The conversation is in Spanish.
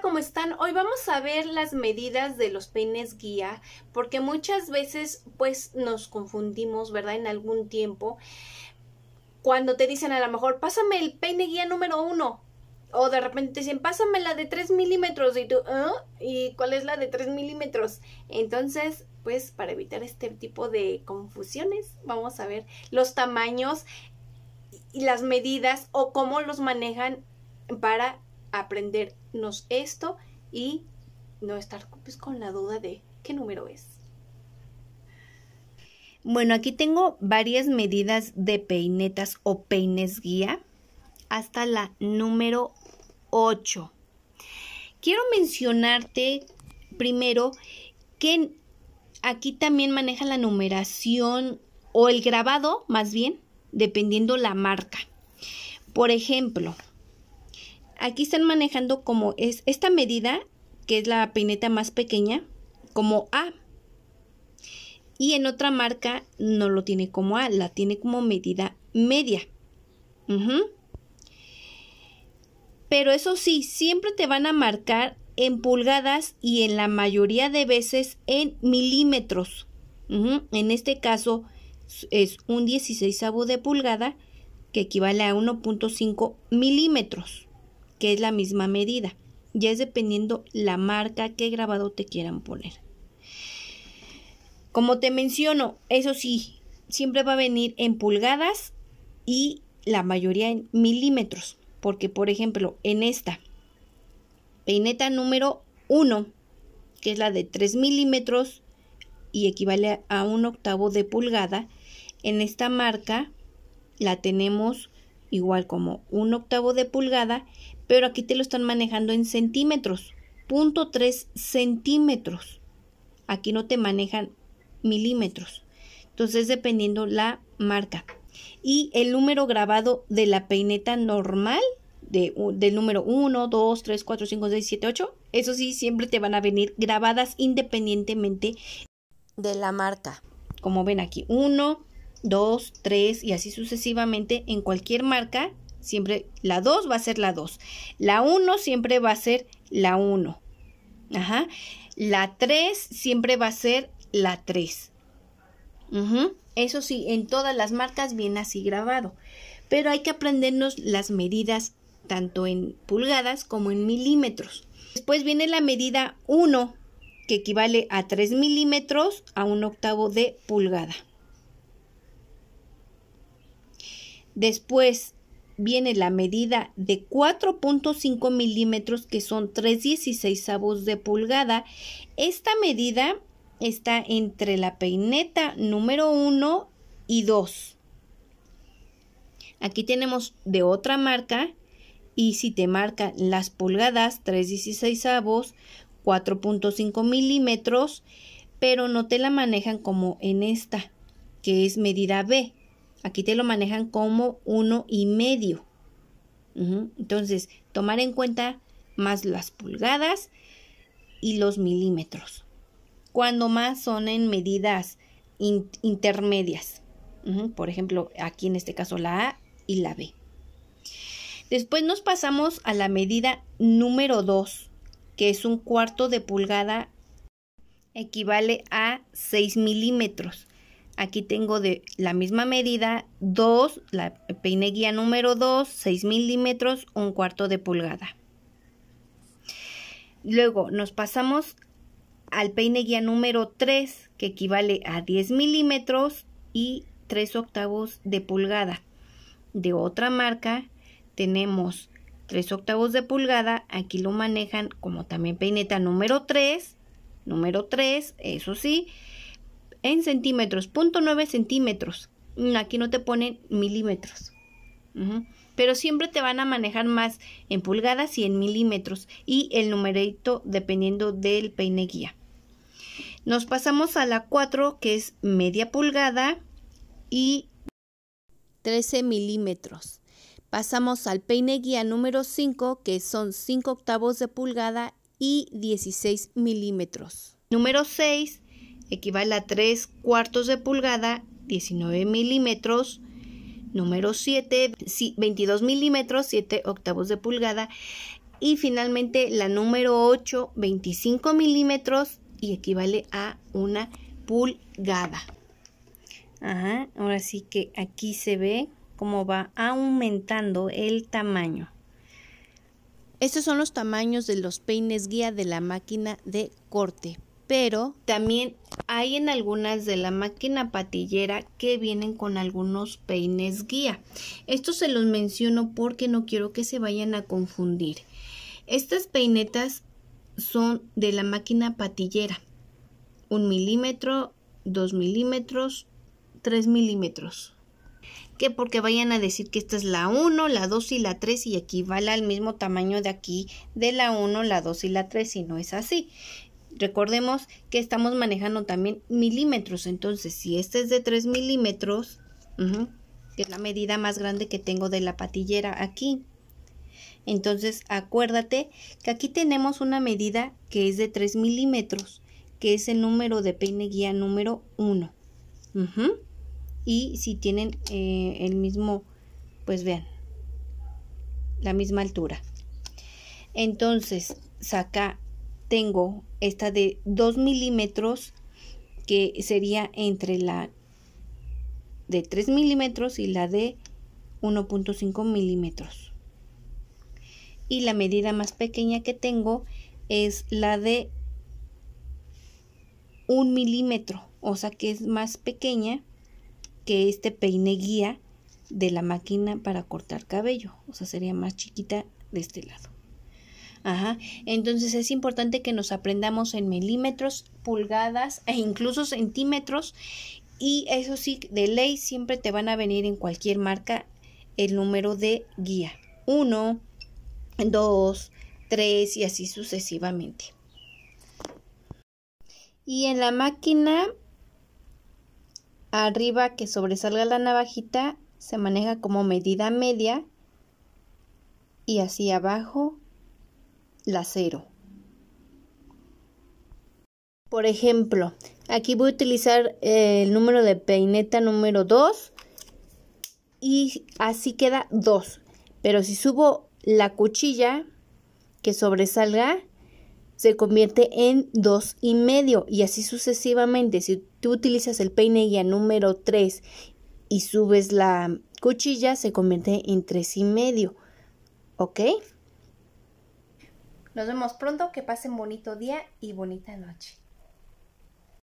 ¿cómo están? Hoy vamos a ver las medidas de los peines guía, porque muchas veces pues nos confundimos, ¿verdad? En algún tiempo, cuando te dicen a lo mejor, pásame el peine guía número uno, o de repente te dicen, pásame la de 3 milímetros, y tú, ¿Ah? ¿y cuál es la de 3 milímetros? Entonces, pues para evitar este tipo de confusiones, vamos a ver los tamaños y las medidas o cómo los manejan para aprendernos esto y no estar pues, con la duda de qué número es. Bueno, aquí tengo varias medidas de peinetas o peines guía hasta la número 8. Quiero mencionarte primero que aquí también maneja la numeración o el grabado, más bien, dependiendo la marca. Por ejemplo, aquí están manejando como es esta medida, que es la peineta más pequeña, como A. Y en otra marca no lo tiene como A, la tiene como medida media. Pero eso sí, siempre te van a marcar en pulgadas y en la mayoría de veces en milímetros. En este caso es un 16 de pulgada que equivale a 1.5 milímetros que es la misma medida. Ya es dependiendo la marca que grabado te quieran poner. Como te menciono, eso sí, siempre va a venir en pulgadas y la mayoría en milímetros. Porque, por ejemplo, en esta peineta número 1, que es la de 3 milímetros y equivale a un octavo de pulgada, en esta marca la tenemos igual como un octavo de pulgada, pero aquí te lo están manejando en centímetros, 0.3 centímetros. Aquí no te manejan milímetros. Entonces, dependiendo la marca. Y el número grabado de la peineta normal, de, del número 1, 2, 3, 4, 5, 6, 7, 8, eso sí, siempre te van a venir grabadas independientemente de la marca. Como ven aquí, 1, 2, 3 y así sucesivamente en cualquier marca, siempre la 2 va a ser la 2. La 1 siempre va a ser la 1. La 3 siempre va a ser la 3. Eso sí, en todas las marcas viene así grabado. Pero hay que aprendernos las medidas tanto en pulgadas como en milímetros. Después viene la medida 1, que equivale a 3 milímetros a un octavo de pulgada. Después viene la medida de 4.5 milímetros, que son 3 avos de pulgada. Esta medida está entre la peineta número 1 y 2. Aquí tenemos de otra marca y si te marcan las pulgadas 316 avos, 4.5 milímetros, pero no te la manejan como en esta, que es medida B, Aquí te lo manejan como uno y medio. Entonces, tomar en cuenta más las pulgadas y los milímetros. Cuando más son en medidas intermedias. Por ejemplo, aquí en este caso la A y la B. Después nos pasamos a la medida número 2, que es un cuarto de pulgada, equivale a 6 milímetros. Aquí tengo de la misma medida 2, la peine guía número 2, 6 milímetros, un cuarto de pulgada. Luego nos pasamos al peine guía número 3, que equivale a 10 milímetros y 3 octavos de pulgada. De otra marca tenemos 3 octavos de pulgada, aquí lo manejan como también peineta número 3, número 3, eso sí, en centímetros, .9 centímetros. Mm, aquí no te ponen milímetros. Pero siempre te van a manejar más en pulgadas y en milímetros y el numerito dependiendo del peine guía. Nos pasamos a la 4 que es media pulgada y 13 milímetros. Pasamos al peine guía número 5 que son 5 octavos de pulgada y 16 milímetros. Número 6 equivale a 3 cuartos de pulgada, 19 milímetros. Número 7, 22 milímetros, 7 octavos de pulgada. Y finalmente la número 8, 25 milímetros y equivale a una pulgada. Ajá, ahora sí que aquí se ve cómo va aumentando el tamaño. Estos son los tamaños de los peines guía de la máquina de corte pero también hay en algunas de la máquina patillera que vienen con algunos peines guía. Estos se los menciono porque no quiero que se vayan a confundir. Estas peinetas son de la máquina patillera. 1 milímetro, 2 milímetros, 3 milímetros. Que porque vayan a decir que esta es la 1, la 2 y la 3 y equivale al mismo tamaño de aquí de la 1, la 2 y la 3 y no es así. Recordemos que estamos manejando también milímetros, entonces si este es de 3 milímetros, que es la medida más grande que tengo de la patillera aquí. Entonces acuérdate que aquí tenemos una medida que es de 3 milímetros, que es el número de peine guía número 1. Y si tienen eh, el mismo, pues vean, la misma altura. Entonces saca tengo esta de 2 milímetros que sería entre la de 3 milímetros y la de 1.5 milímetros y la medida más pequeña que tengo es la de 1 milímetro o sea que es más pequeña que este peine guía de la máquina para cortar cabello o sea sería más chiquita de este lado entonces es importante que nos aprendamos en milímetros, pulgadas e incluso centímetros. Y eso sí, de ley siempre te van a venir en cualquier marca el número de guía. 1, 2, 3 y así sucesivamente. Y en la máquina, arriba que sobresalga la navajita, se maneja como medida media. Y así abajo por ejemplo, aquí voy a utilizar eh, el número de peineta número 2 y así queda 2. Pero si subo la cuchilla que sobresalga, se convierte en 2 y medio y así sucesivamente. Si tú utilizas el peine guía número 3 y subes la cuchilla, se convierte en 3 y medio. ¿Ok? Nos vemos pronto, que pasen bonito día y bonita noche.